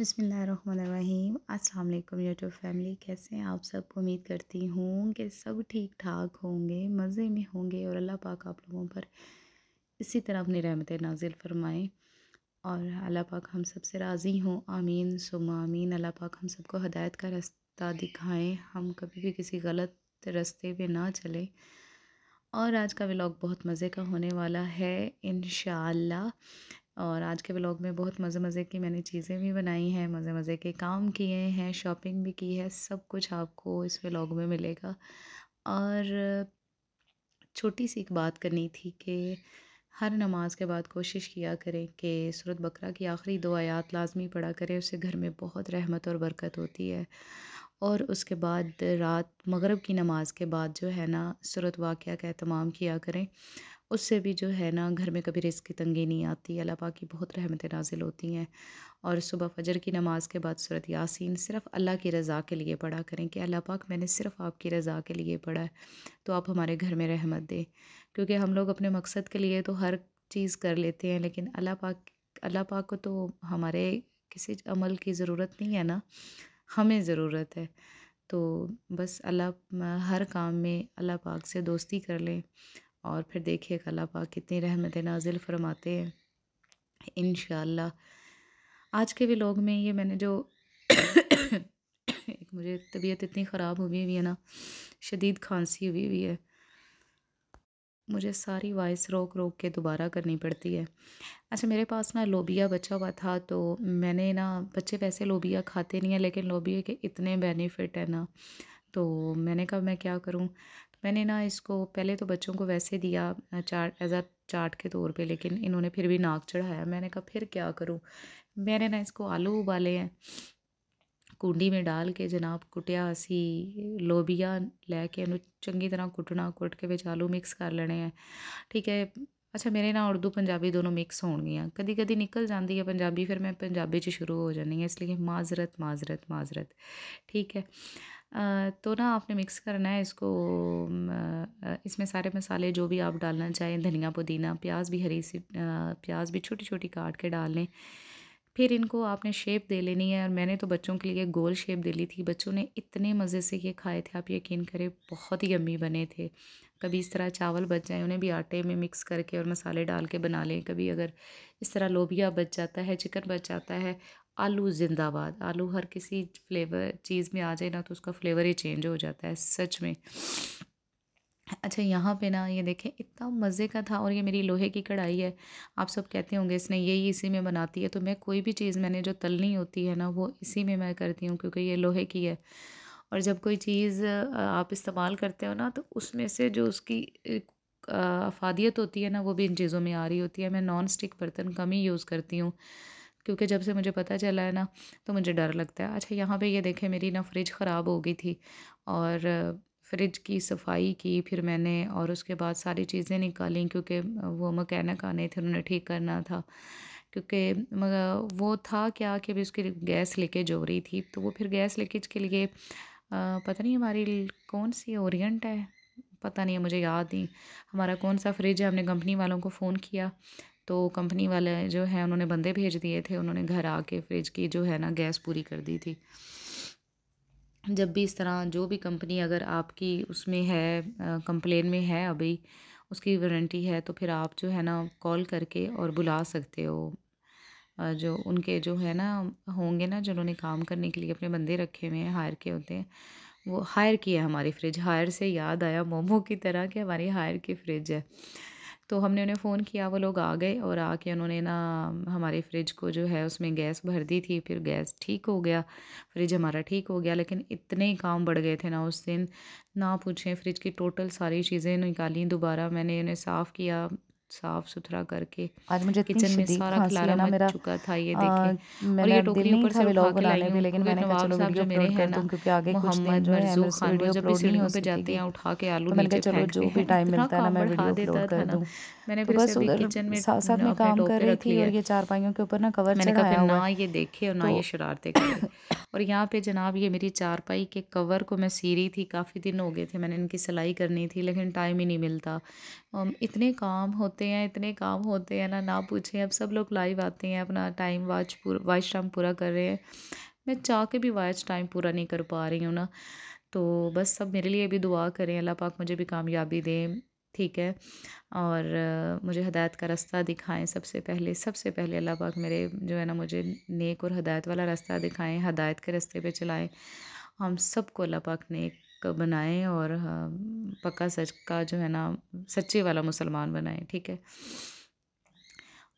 बसमीम अल्लाम YouTube family कैसे हैं आप सब उम्मीद करती हूँ कि सब ठीक ठाक होंगे मज़े में होंगे और अल्लाह पाक आप लोगों पर इसी तरह अपनी रहमत नाजिल फरमाएँ और अल्लाह पाक हम सब से राज़ी हों आमीन सुम आमीन अल्लाह पाक हम सबको हदायत का रास्ता दिखाएं हम कभी भी किसी गलत रास्ते पर ना चलें और आज का व्लॉग बहुत मज़े का होने वाला है इन और आज के ब्लॉग में बहुत मज़े मज़े की मैंने चीज़ें भी बनाई हैं मज़े मज़े के काम किए हैं शॉपिंग भी की है सब कुछ आपको इस ब्लॉग में मिलेगा और छोटी सी एक बात करनी थी कि हर नमाज के बाद कोशिश किया करें कि सूरत बकरा की आखिरी दो आयात लाजमी पढ़ा करें उससे घर में बहुत रहमत और बरकत होती है और उसके बाद रात मगरब की नमाज के बाद जो है ना सूरत वाक़ का अहतमाम किया करें उससे भी जो है ना घर में कभी रिस्क की तंगी नहीं आती अल्लाह पाक की बहुत रहमतें नाजिल होती हैं और सुबह फजर की नमाज़ के बाद सूरत यासीन सिर्फ़ अल्लाह की रज़ा के लिए पढ़ा करें कि अल्लाह पाक मैंने सिर्फ़ आपकी रज़ा के लिए पढ़ा है तो आप हमारे घर में रहमत दें क्योंकि हम लोग अपने मकसद के लिए तो हर चीज़ कर लेते हैं लेकिन अल्लाह पाक अल्लाह पाक को तो हमारे किसी अमल की ज़रूरत नहीं है ना हमें ज़रूरत है तो बस अल्लाह हर काम में अल्लाह पाक से दोस्ती कर लें और फिर देखिए अल्लाह पाक कितनी रहमत नाजिल फरमाते हैं इन आज के भी लोग में ये मैंने जो एक मुझे तबीयत इतनी ख़राब हुई हुई है ना शदीद खांसी हुई हुई है मुझे सारी वॉइस रोक रोक के दोबारा करनी पड़ती है अच्छा मेरे पास ना लोबिया बचा हुआ था तो मैंने ना बच्चे वैसे लोबिया खाते नहीं हैं लेकिन लोबिया के इतने बेनिफिट है ना तो मैंने कहा मैं क्या करूं मैंने ना इसको पहले तो बच्चों को वैसे दिया चाट एज आ चाट के तौर पे लेकिन इन्होंने फिर भी नाक चढ़ाया मैंने कहा फिर क्या करूँ मैंने ना इसको आलू उबाले हैं ਕੁੰਡੀ ਮੇ ਡਾਲ ਕੇ ਜਨਾਬ ਕੁੱਟਿਆ ਅਸੀਂ ਲੋਬੀਆ ਲੈ ਕੇ ਇਹਨੂੰ ਚੰਗੀ ਤਰ੍ਹਾਂ ਕੁੱਟਣਾ ਕੁੱਟ ਕੇ ਵਿੱਚ ਆਲੂ ਮਿਕਸ ਕਰ ਲੈਣੇ ਆ ਠੀਕ ਹੈ ਅੱਛਾ ਮੇਰੇ ਨਾਲ ਉਰਦੂ ਪੰਜਾਬੀ ਦੋਨੋਂ ਮਿਕਸ ਹੋਣਗੀਆਂ ਕਦੀ ਕਦੀ ਨਿਕਲ ਜਾਂਦੀ ਹੈ ਪੰਜਾਬੀ ਫਿਰ ਮੈਂ ਪੰਜਾਬੀ 'ਚ ਸ਼ੁਰੂ ਹੋ ਜਾਂਦੀ ਹਾਂ ਇਸ ਲਈ ਮਾਜ਼ਰਤ ਮਾਜ਼ਰਤ ਮਾਜ਼ਰਤ ਠੀਕ ਹੈ तो ना आपने मिक्स करना है इसको इसमें सारे मसाले जो भी आप डालना चाहें धनिया पुदीना प्याज भी हरी सी प्याज भी छोटी छोटी काट के डाल लें फिर इनको आपने शेप दे लेनी है और मैंने तो बच्चों के लिए गोल शेप दे ली थी बच्चों ने इतने मज़े से ये खाए थे आप यकीन करें बहुत ही यम्मी बने थे कभी इस तरह चावल बच जाए उन्हें भी आटे में मिक्स करके और मसाले डाल के बना लें कभी अगर इस तरह लोबिया बच जाता है चिकन बच जाता है आलू जिंदाबाद आलू हर किसी फ्लेवर चीज़ में आ जाए ना तो उसका फ्लेवर ही चेंज हो जाता है सच में अच्छा यहाँ पे ना ये देखें इतना मज़े का था और ये मेरी लोहे की कढ़ाई है आप सब कहते होंगे इसने यही इसी में बनाती है तो मैं कोई भी चीज़ मैंने जो तलनी होती है ना वो इसी में मैं करती हूँ क्योंकि ये लोहे की है और जब कोई चीज़ आप इस्तेमाल करते हो ना तो उसमें से जो उसकी अफादियत होती है ना वो भी इन चीज़ों में आ रही होती है मैं नॉन स्टिक बर्तन कम ही यूज़ करती हूँ क्योंकि जब से मुझे पता चला है ना तो मुझे डर लगता है अच्छा यहाँ पे ये देखे मेरी ना फ्रिज ख़राब हो गई थी और फ्रिज की सफाई की फिर मैंने और उसके बाद सारी चीज़ें निकाली क्योंकि वो मकैनिक आने थे उन्होंने ठीक करना था क्योंकि वो था क्या कि अभी उसकी गैस लीकेज हो रही थी तो वो फिर गैस लीकेज के लिए पता नहीं हमारी कौन सी ओरियंट है पता नहीं है मुझे याद नहीं हमारा कौन सा फ्रिज है हमने कंपनी वालों को फ़ोन किया तो कंपनी वाले जो है उन्होंने बंदे भेज दिए थे उन्होंने घर आके फ्रिज की जो है ना गैस पूरी कर दी थी जब भी इस तरह जो भी कंपनी अगर आपकी उसमें है कंप्लेन में है अभी उसकी वारंटी है तो फिर आप जो है ना कॉल करके और बुला सकते हो जो उनके जो है ना होंगे ना जिन्होंने काम करने के लिए अपने बंदे रखे हुए हैं हायर के होते हैं वो हायर किए हमारी फ्रिज हायर से याद आया मोमो की तरह कि हमारी हायर की फ्रिज है तो हमने उन्हें फ़ोन किया वो लोग आ गए और आके उन्होंने ना हमारे फ्रिज को जो है उसमें गैस भर दी थी फिर गैस ठीक हो गया फ्रिज हमारा ठीक हो गया लेकिन इतने काम बढ़ गए थे ना उस दिन ना पूछें फ्रिज की टोटल सारी चीज़ें निकाली दोबारा मैंने उन्हें साफ़ किया साफ सुथरा करके आज मुझे किचन में सारा खिलाना मच चुका था ये देखिए और ये टोकरी ऊपर से लोग के लाई लेकिन मैंने कहा चलो वीडियो मेरे हैं ना क्योंकि आगे कुछ मोहम्मद मरजू खान वो जब भी सीढ़ियों पे जाते हैं उठा के आलू तो नीचे फेंक जो भी टाइम मिलता है ना मैं वीडियो अपलोड कर दूं मैंने तो फिर से भी किचन में साथ साथ में काम कर रही थी और ये चारपाइयों के ऊपर ना कवर मैंने कहा ना ये देखे और ना तो ये शरारते करे और यहाँ पे जनाब ये मेरी चारपाई के कवर को मैं सी रही थी काफ़ी दिन हो गए थे मैंने इनकी सिलाई करनी थी लेकिन टाइम ही नहीं मिलता इतने काम होते होते हैं इतने काम होते हैं ना ना पूछें अब सब लोग लाइव आते हैं अपना टाइम वाच पूरा वाच टाइम पूरा कर रहे हैं मैं चाह के भी वाच टाइम पूरा नहीं कर पा रही हूँ ना तो बस सब मेरे लिए भी दुआ करें अल्लाह पाक मुझे भी कामयाबी दें ठीक है और मुझे हदायत का रास्ता दिखाएं सबसे पहले सबसे पहले अल्लाह पाक मेरे जो है ना मुझे नेक और हदायत वाला रास्ता दिखाएं हदायत के रास्ते पे चलाएं हम सबको अल्लाह पाक नेक का बनाएं और पक्का सच का जो है ना सच्चे वाला मुसलमान बनाएं ठीक है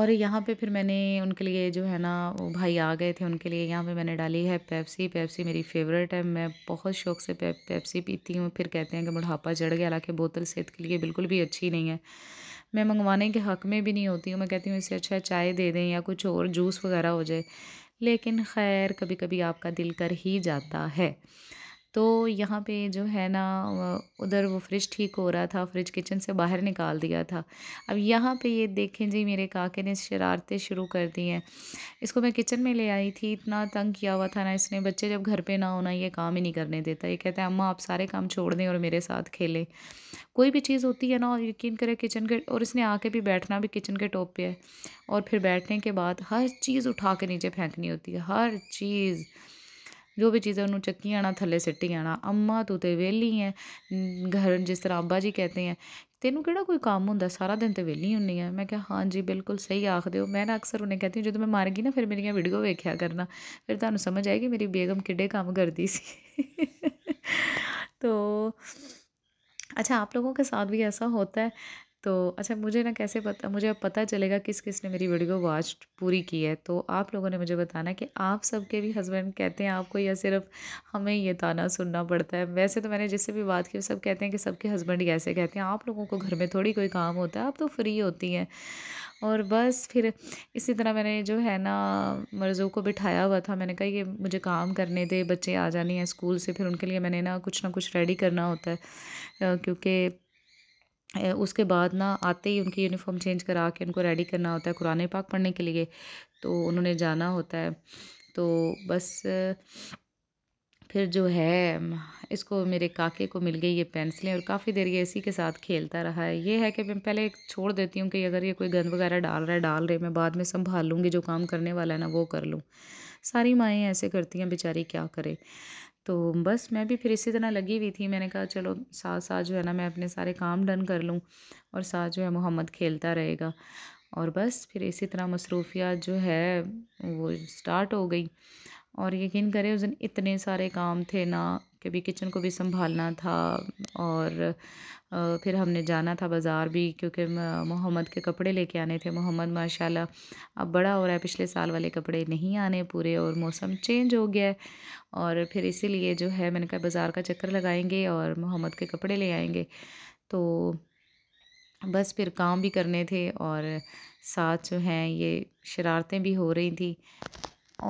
और यहाँ पे फिर मैंने उनके लिए जो है ना वो भाई आ गए थे उनके लिए यहाँ पे मैंने डाली है पेप्सी पेप्सी मेरी फेवरेट है मैं बहुत शौक से पे, पेप्सी पीती हूँ फिर कहते हैं कि बुढ़ापा चढ़ गया हालांकि बोतल सेहत के लिए बिल्कुल भी अच्छी नहीं है मैं मंगवाने के हक़ में भी नहीं होती हूँ मैं कहती हूँ इससे अच्छा चाय दे दें या कुछ और जूस वगैरह हो जाए लेकिन खैर कभी कभी आपका दिल कर ही जाता है तो यहाँ पे जो है ना उधर वो फ्रिज ठीक हो रहा था फ्रिज किचन से बाहर निकाल दिया था अब यहाँ पे ये देखें जी मेरे काके ने शरारतें शुरू कर दी हैं इसको मैं किचन में ले आई थी इतना तंग किया हुआ था ना इसने बच्चे जब घर पे ना होना ये काम ही नहीं करने देता ये कहते हैं अम्मा आप सारे काम छोड़ दें और मेरे साथ खेलें कोई भी चीज़ होती है ना यकीन करें किचन के और इसने आके भी बैठना भी किचन के टॉप पर है और फिर बैठने के बाद हर चीज़ उठा के नीचे फेंकनी होती है हर चीज़ ਜੋ ਵੀ ਚੀਜ਼ ਉਹਨੂੰ ਚੱਕੀ ਆਣਾ ਥੱਲੇ ਸਿੱਟੀ ਆਣਾ ਅੰਮਾ ਤੂੰ ਤੇ ਵੇਲੀ ਵਿਹਲੀ ਐ ਘਰ ਜਿਸ ਤਰ੍ਹਾਂ अब्बा ਜੀ ਕਹਤੇ ਐ ਤੈਨੂੰ ਕਿਹੜਾ ਕੋਈ ਕੰਮ ਹੁੰਦਾ ਸਾਰਾ ਦਿਨ ਤੇ ਵਿਹਲੀ ਹੁੰਨੀ ਆ ਮੈਂ ਕਿਹਾ ਹਾਂਜੀ ਬਿਲਕੁਲ ਸਹੀ ਆਖਦੇ ਹੋ ਮੈਂ ਨਾ ਅਕਸਰ ਉਹਨੇ ਕਹਿੰਦੀ ਜਦੋਂ ਮੈਂ ਮਰ ਗਈ ਨਾ ਫਿਰ ਮੇਰੀਆਂ ਵੀਡੀਓ ਵੇਖਿਆ ਕਰਨਾ ਫਿਰ ਤੁਹਾਨੂੰ ਸਮਝ ਆਏਗੀ ਮੇਰੀ ਬੇਗਮ ਕਿੱਡੇ ਕੰਮ ਕਰਦੀ ਸੀ ਤੋ ਅੱਛਾ ਆਪ ਲੋਕੋ ਕੇ ਸਾਥ ਵੀ ਐਸਾ ਹੋਤਾ ਹੈ तो अच्छा मुझे ना कैसे पता मुझे अब पता चलेगा किस किस ने मेरी वीडियो वॉच पूरी की है तो आप लोगों ने मुझे बताना कि आप सबके भी हस्बैंड कहते हैं आपको या सिर्फ हमें ये ताना सुनना पड़ता है वैसे तो मैंने जिससे भी बात की सब कहते हैं कि सबके हस्बैंड कैसे कहते हैं आप लोगों को घर में थोड़ी कोई काम होता है आप तो फ्री होती हैं और बस फिर इसी तरह मैंने जो है ना मर्ज़ों को बिठाया हुआ था मैंने कहा ये मुझे काम करने दे बच्चे आ जाने हैं स्कूल से फिर उनके लिए मैंने ना कुछ ना कुछ रेडी करना होता है क्योंकि उसके बाद ना आते ही उनकी यूनिफॉर्म चेंज करा के उनको रेडी करना होता है कुरान पाक पढ़ने के लिए तो उन्होंने जाना होता है तो बस फिर जो है इसको मेरे काके को मिल गई ये पेंसिलें और काफ़ी देर ये इसी के साथ खेलता रहा है ये है कि मैं पहले छोड़ देती हूँ कि अगर ये कोई गंद वगैरह डाल रहा है डाल रहे मैं बाद में संभाल लूँगी जो काम करने वाला है ना वो कर लूँ सारी माएँ ऐसे करती हैं बेचारी क्या करे तो बस मैं भी फिर इसी तरह लगी हुई थी मैंने कहा चलो साथ साथ जो है ना मैं अपने सारे काम डन कर लूँ और साथ जो है मोहम्मद खेलता रहेगा और बस फिर इसी तरह मसरूफियात जो है वो स्टार्ट हो गई और यकीन करें उस दिन इतने सारे काम थे ना कभी किचन को भी संभालना था और फिर हमने जाना था बाज़ार भी क्योंकि मोहम्मद के कपड़े लेके आने थे मोहम्मद माशाल्लाह अब बड़ा हो रहा है पिछले साल वाले कपड़े नहीं आने पूरे और मौसम चेंज हो गया है और फिर इसीलिए जो है मैंने कहा बाज़ार का चक्कर लगाएंगे और मोहम्मद के कपड़े ले आएंगे तो बस फिर काम भी करने थे और साथ जो हैं ये शरारतें भी हो रही थी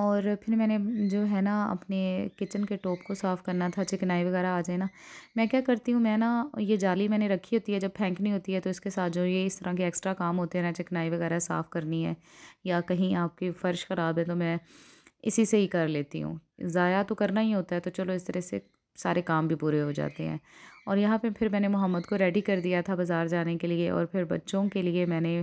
और फिर मैंने जो है ना अपने किचन के टॉप को साफ़ करना था चिकनाई वगैरह आ जाए ना मैं क्या करती हूँ मैं ना ये जाली मैंने रखी होती है जब फेंकनी होती है तो इसके साथ जो ये इस तरह के एक्स्ट्रा काम होते हैं ना चिकनाई वगैरह साफ़ करनी है या कहीं आपकी फ़र्श ख़राब है तो मैं इसी से ही कर लेती हूँ ज़ाया तो करना ही होता है तो चलो इस तरह से सारे काम भी पूरे हो जाते हैं और यहाँ पे फिर मैंने मोहम्मद को रेडी कर दिया था बाज़ार जाने के लिए और फिर बच्चों के लिए मैंने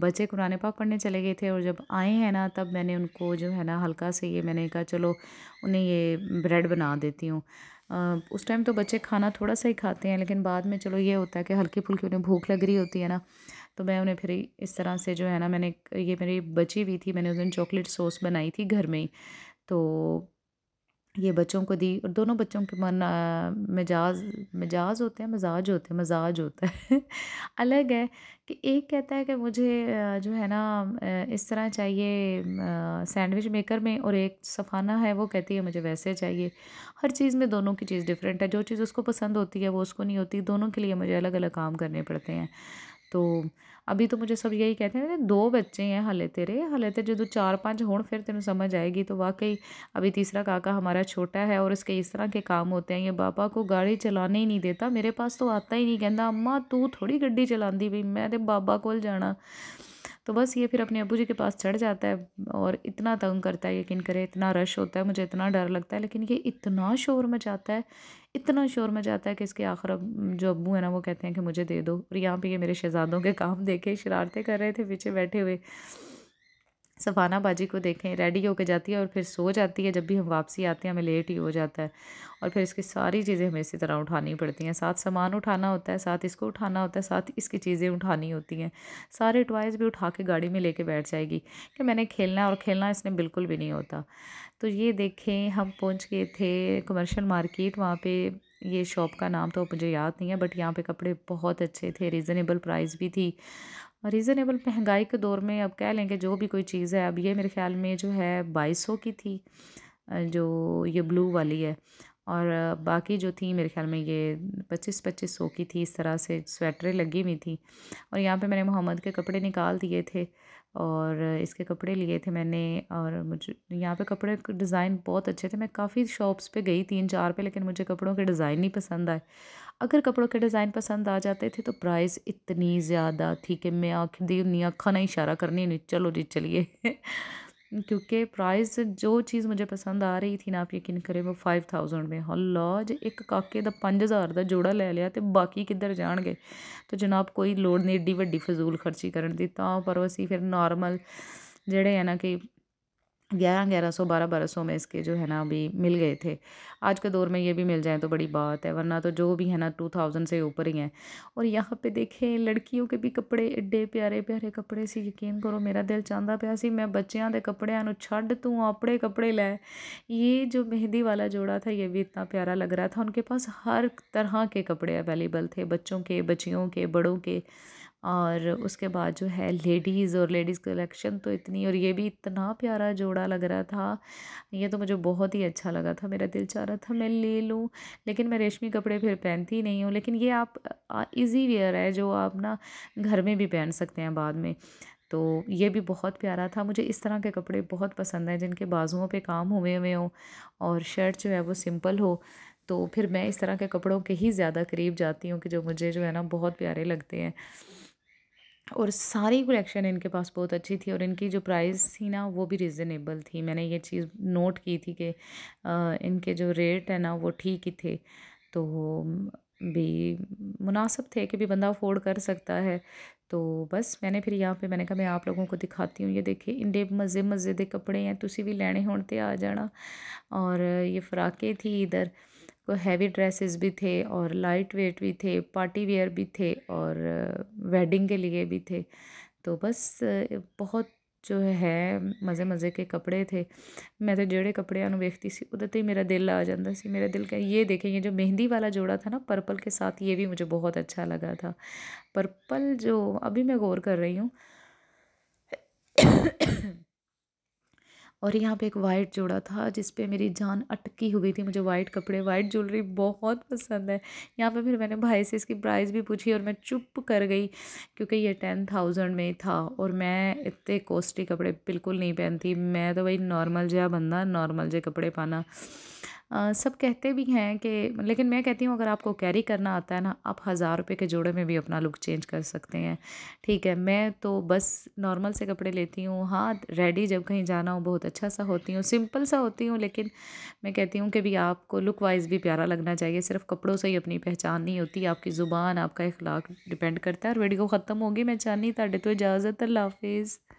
बच्चे कुरान पाक पढ़ने चले गए थे और जब आए हैं ना तब मैंने उनको जो है ना हल्का से ये मैंने कहा चलो उन्हें ये ब्रेड बना देती हूँ उस टाइम तो बच्चे खाना थोड़ा सा ही खाते हैं लेकिन बाद में चलो ये होता है कि हल्की फुल्की उन्हें भूख लग रही होती है ना तो मैं उन्हें फिर इस तरह से जो है ना मैंने ये मेरी बची हुई थी मैंने उस दिन चॉकलेट सॉस बनाई थी घर में ही तो ये बच्चों को दी और दोनों बच्चों के मन मिजाज मिजाज होते हैं मजाज होते हैं मजाज होता है अलग है कि एक कहता है कि मुझे जो है ना इस तरह चाहिए सैंडविच मेकर में और एक सफाना है वो कहती है मुझे वैसे चाहिए हर चीज़ में दोनों की चीज़ डिफरेंट है जो चीज़ उसको पसंद होती है वो उसको नहीं होती दोनों के लिए मुझे अलग अलग काम करने पड़ते हैं तो अभी तो मुझे सब यही कहते हैं दो बच्चे हैं हले तेरे हले तेरे जो चार पाँच हो फिर तेन समझ आएगी तो वाकई अभी तीसरा काका हमारा छोटा है और इसके इस तरह के काम होते हैं ये बापा को गाड़ी चलाने ही नहीं देता मेरे पास तो आता ही नहीं कहता अम्मा तू थोड़ी गड्डी चला भी मैं तो बाबा को जाना तो बस ये फिर अपने अबू जी के पास चढ़ जाता है और इतना तंग करता है यकीन करें इतना रश होता है मुझे इतना डर लगता है लेकिन ये इतना शोर मचाता है इतना शोर मचाता है कि इसके आखिर अब जो अबू है ना वो कहते हैं कि मुझे दे दो और यहाँ पे ये मेरे शहजादों के काम देखे शरारतें कर रहे थे पीछे बैठे हुए सफाना बाजी को देखें रेडी होके जाती है और फिर सो जाती है जब भी हम वापसी आते हैं हमें लेट ही हो जाता है और फिर इसकी सारी चीज़ें हमें इसी तरह उठानी पड़ती हैं साथ सामान उठाना होता है साथ इसको उठाना होता है साथ इसकी चीज़ें उठानी होती हैं सारे टॉयज़ भी उठा के गाड़ी में लेके बैठ जाएगी कि मैंने खेलना है और खेलना इसने बिल्कुल भी नहीं होता तो ये देखें हम पहुँच गए थे कमर्शल मार्केट वहाँ पर ये शॉप का नाम तो मुझे याद नहीं है बट यहाँ पे कपड़े बहुत अच्छे थे रीज़नेबल प्राइस भी थी रीज़नेबल महंगाई के दौर में अब कह लेंगे जो भी कोई चीज़ है अब ये मेरे ख्याल में जो है बाईस सौ की थी जो ये ब्लू वाली है और बाकी जो थी मेरे ख्याल में ये पच्चीस पच्चीस सौ की थी इस तरह से स्वेटरें लगी हुई थी और यहाँ पे मैंने मोहम्मद के कपड़े निकाल दिए थे और इसके कपड़े लिए थे मैंने और मुझे यहाँ पे कपड़े डिज़ाइन बहुत अच्छे थे मैं काफ़ी शॉप्स पे गई तीन चार पे लेकिन मुझे कपड़ों के डिज़ाइन नहीं पसंद आए अगर कपड़ों के डिज़ाइन पसंद आ जाते थे तो प्राइस इतनी ज़्यादा थी कि मैं आँख दी अखा ना इशारा करनी नहीं चलो जी चलिए ਕਿਉਂਕਿ ਪ੍ਰਾਈਸ ਜੋ ਚੀਜ਼ ਮੈਨੂੰ ਪਸੰਦ ਆ ਰਹੀ ਸੀ ਨਾ ਆਪ ਯਕੀਨ ਕਰੇ ਉਹ 5000 ਮੇ में हल्ला जे ਇੱਕ ਕਾਕੇ ਦਾ 5000 ਦਾ ਜੋੜਾ ਲੈ ਲਿਆ ਤੇ ਬਾਕੀ ਕਿੱਧਰ ਜਾਣਗੇ ਤੇ ਜਨਾਬ ਕੋਈ ਲੋੜ ਨਹੀਂ ਏਡੀ ਵੱਡੀ ਫਜ਼ੂਲ ਖਰਚੀ ਕਰਨ ਦੀ ਤਾਂ ਪਰ ਅਸੀਂ ਫਿਰ ਨਾਰਮਲ ਜਿਹੜੇ ਆ ਨਾ ਕਿ ग्यारह ग्यारह सौ बारह बारह सौ में इसके जो है ना अभी मिल गए थे आज के दौर में ये भी मिल जाए तो बड़ी बात है वरना तो जो भी है ना टू थाउजेंड से ऊपर ही हैं और यहाँ पे देखें लड़कियों के भी कपड़े एड्डे प्यारे प्यारे कपड़े से यकीन करो मेरा दिल चाहता पिया सी मैं बच्चों के कपड़िया छड़ तू अपने कपड़े लै ये जो मेहंदी वाला जोड़ा था ये भी इतना प्यारा लग रहा था उनके पास हर तरह के कपड़े अवेलेबल थे बच्चों के बच्चियों के बड़ों के और उसके बाद जो है लेडीज़ और लेडीज़ कलेक्शन तो इतनी और ये भी इतना प्यारा जोड़ा लग रहा था ये तो मुझे बहुत ही अच्छा लगा था मेरा दिल चाह रहा था मैं ले लूँ लेकिन मैं रेशमी कपड़े फिर पहनती नहीं हूँ लेकिन ये आप इजी वेयर है जो आप ना घर में भी पहन सकते हैं बाद में तो ये भी बहुत प्यारा था मुझे इस तरह के कपड़े बहुत पसंद हैं जिनके बाजुओं पर काम हुए हुए हों और शर्ट जो है वो सिंपल हो तो फिर मैं इस तरह के कपड़ों के ही ज़्यादा करीब जाती हूँ कि जो मुझे जो है ना बहुत प्यारे लगते हैं और सारी कलेक्शन इनके पास बहुत अच्छी थी और इनकी जो प्राइस थी ना वो भी रिजनेबल थी मैंने ये चीज़ नोट की थी कि इनके जो रेट है ना वो ठीक ही थे तो भी मुनासब थे कि भी बंदा अफोर्ड कर सकता है तो बस मैंने फिर यहाँ पे मैंने कहा मैं आप लोगों को दिखाती हूँ ये देखिए इंडे मज़े मज़े के कपड़े हैं तुम्हें भी लेने होने आ जाना और ये फ़्राकें थी इधर तो हैवी ड्रेसेस भी थे और लाइट वेट भी थे पार्टी वेयर भी थे और वेडिंग uh, के लिए भी थे तो बस uh, बहुत जो है मज़े मज़े के कपड़े थे मैं तो जोड़े कपड़े वेखती सी उधर तो ही मेरा दिल आ जाता सी ਜਾਂਦਾ दिल ਮੇਰਾ ये देखें ये जो मेहंदी वाला जोड़ा था ना पर्पल के साथ ये भी मुझे बहुत अच्छा लगा था पर्पल जो अभी मैं गौर कर रही हूँ और यहाँ पे एक वाइट जोड़ा था जिस पे मेरी जान अटकी हुई थी मुझे वाइट कपड़े वाइट ज्वेलरी बहुत पसंद है यहाँ पे फिर मैंने भाई से इसकी प्राइस भी पूछी और मैं चुप कर गई क्योंकि ये टेन थाउजेंड में ही था और मैं इतने कॉस्टली कपड़े बिल्कुल नहीं पहनती मैं तो भाई नॉर्मल जहा बंदा नॉर्मल जे कपड़े पाना आ, सब कहते भी हैं कि लेकिन मैं कहती हूँ अगर आपको कैरी करना आता है ना आप हज़ार रुपये के जोड़े में भी अपना लुक चेंज कर सकते हैं ठीक है मैं तो बस नॉर्मल से कपड़े लेती हूँ हाँ रेडी जब कहीं जाना हो बहुत अच्छा सा होती हूँ सिंपल सा होती हूँ लेकिन मैं कहती हूँ कि भी आपको लुक वाइज भी प्यारा लगना चाहिए सिर्फ कपड़ों से ही अपनी पहचान नहीं होती आपकी ज़ुबान आपका इखलाक डिपेंड करता है और वीडियो ख़त्म होगी मैं चाहनी ਤੁਹਾਡੇ ਤੋਂ ਇਜਾਜ਼ਤ ਅੱਲਾ